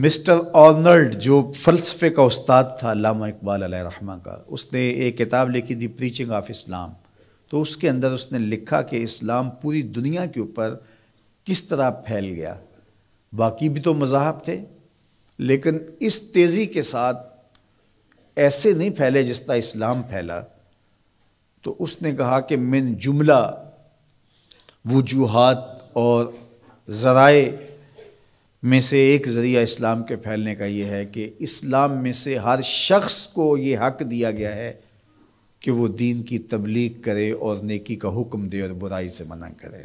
mister Arnold जो फ़लसफ़े का उस्ताद था लामा इकबाल रहमा का उसने एक किताब लिखी थी प्रीचिंग ऑफ इस्लाम तो उसके अंदर उसने लिखा कि इस्लाम पूरी दुनिया के ऊपर किस तरह फैल गया बाकी भी तो मज़ाहब थे लेकिन इस तेज़ी के साथ ऐसे नहीं फैले जिस तरह इस्लाम फैला तो उसने कहा कि मिन जुमला वजूहत और ज़राए में से एक ज़रिया इस्लाम के फैलने का ये है कि इस्लाम में से हर शख्स को ये हक दिया गया है कि वो दीन की तबलीग करे और नेकी का हुक्म दे और बुराई से मना करे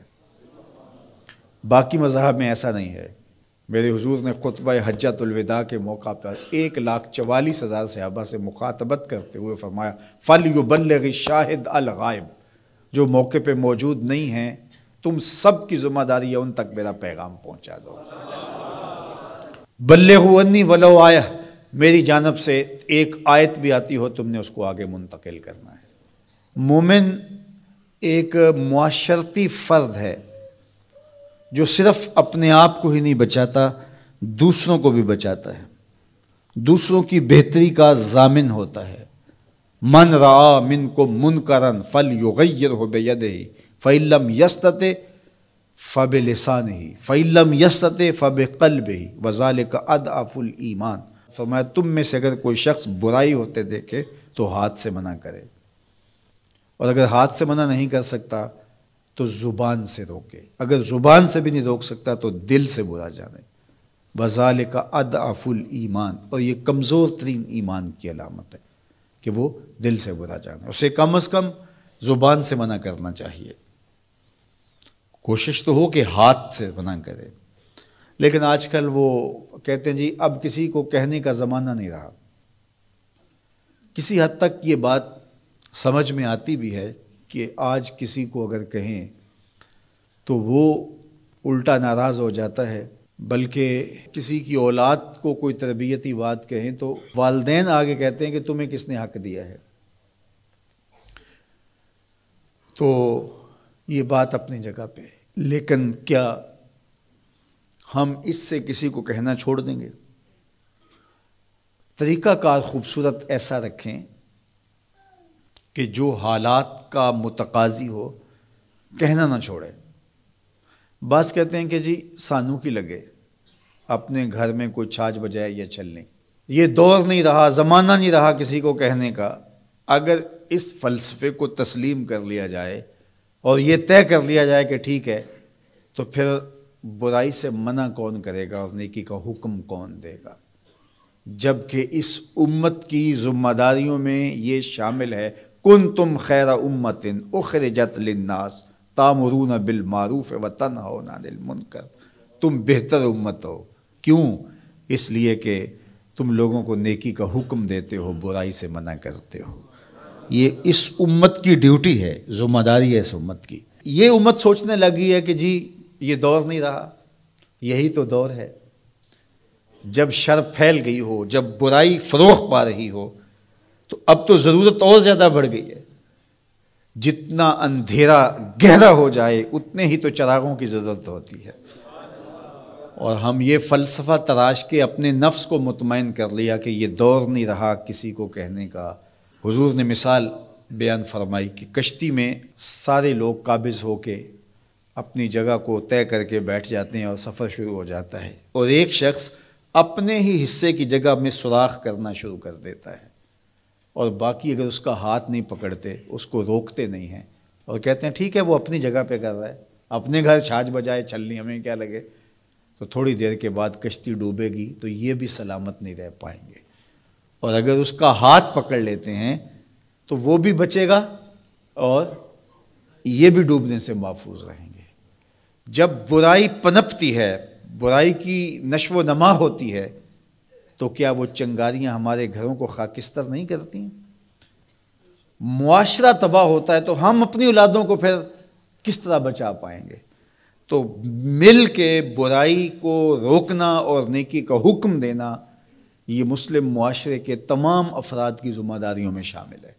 बाकी मजहब में ऐसा नहीं है मेरे हुजूर ने खुतब हजतलविदा के मौका पर एक लाख चवालीस हज़ार सहाबा से मुखातबत करते हुए फरमाया फ़ल युबल शाहिद अलगायब जो मौके पर मौजूद नहीं हैं तुम सब की ज़िम्मेदारी है उन तक मेरा पैगाम पहुँचा दो बल्ले हुन्नी वलो आया मेरी जानब से एक आयत भी आती हो तुमने उसको आगे मुंतकिल करना है मोमिन एक माशरती फ़र्द है जो सिर्फ अपने आप को ही नहीं बचाता दूसरों को भी बचाता है दूसरों की बेहतरी का जामिन होता है मन रा मिन को मुनकरन फल युगैर हो ही फ़ैलम यस्तते फ़ब लसान ही फ़ैलम यसत फ़ब कल्ब ही वज़ाल का अद अफुल ईमान फरमाया तुम में से अगर कोई शख्स बुराई होते देखे तो हाथ से मना करे और अगर हाथ से मना नहीं कर सकता तो ज़ुबान से रोके अगर ज़ुबान से भी नहीं रोक सकता तो दिल से बुरा जाने वज़ाल का अद अफुल ईमान और ये कमज़ोर तरीन ईमान की अलामत है कि वो दिल से बुरा जाने उसे कम अज़ कम ज़ुबान से मना करना चाहिए कोशिश तो हो कि हाथ से बना करे लेकिन आजकल वो कहते हैं जी अब किसी को कहने का ज़माना नहीं रहा किसी हद तक ये बात समझ में आती भी है कि आज किसी को अगर कहें तो वो उल्टा नाराज़ हो जाता है बल्कि किसी की औलाद को कोई तरबियती बात कहें तो वालदे आगे कहते हैं कि तुम्हें किसने हक दिया है तो ये बात अपनी जगह पे लेकिन क्या हम इससे किसी को कहना छोड़ देंगे तरीक़ाकार खूबसूरत ऐसा रखें कि जो हालात का मुतकाजी हो कहना ना छोड़े बस कहते हैं कि जी सानू की लगे अपने घर में कोई छाछ बजाए या चलने ये दौर नहीं रहा ज़माना नहीं रहा किसी को कहने का अगर इस फ़लसफ़े को तस्लीम कर लिया जाए और ये तय कर लिया जाए कि ठीक है तो फिर बुराई से मना कौन करेगा और नेकी का हुक्म कौन देगा जबकि इस उम्मत की जिम्मेदारियों में ये शामिल है कुन तुम खैर उम्मतिन उखर जत लन्नास तामरून बिल मारूफ व तन हो दिल मुनकर तुम बेहतर उम्मत हो क्यों इसलिए कि तुम लोगों को नेकी का हुक्म देते हो बुराई से मना करते हो ये इस उम्मत की ड्यूटी है जुम्मेदारी है इस उम्मत की ये उम्मत सोचने लगी है कि जी ये दौर नहीं रहा यही तो दौर है जब शर फैल गई हो जब बुराई फरोख पा रही हो तो अब तो ज़रूरत और ज़्यादा बढ़ गई है जितना अंधेरा गहरा हो जाए उतने ही तो चरागों की ज़रूरत होती है और हम ये फ़लसफ़ा तराश के अपने नफ्स को मुतमिन कर लिया कि ये दौर नहीं रहा किसी को कहने का हुजूर ने मिसाल बयान फरमाई कि कश्ती में सारे लोग काबिज होके अपनी जगह को तय करके बैठ जाते हैं और सफ़र शुरू हो जाता है और एक शख्स अपने ही हिस्से की जगह में सुराख करना शुरू कर देता है और बाकी अगर उसका हाथ नहीं पकड़ते उसको रोकते नहीं हैं और कहते हैं ठीक है वो अपनी जगह पे कर रहा है अपने घर छाछ बजाए छलनी हमें क्या लगे तो थोड़ी देर के बाद कश्ती डूबेगी तो ये भी सलामत नहीं रह पाएंगे और अगर उसका हाथ पकड़ लेते हैं तो वो भी बचेगा और ये भी डूबने से महफूज रहेंगे जब बुराई पनपती है बुराई की नश्व नमा होती है तो क्या वो चंगारियाँ हमारे घरों को खाकिस्तर नहीं करती मुआशरा तबाह होता है तो हम अपनी औलादों को फिर किस तरह बचा पाएंगे तो मिल के बुराई को रोकना और नेकी का हुक्म देना ये मुस्लिम माशरे के तमाम अफराद की ज़िम्मेदारियों में शामिल है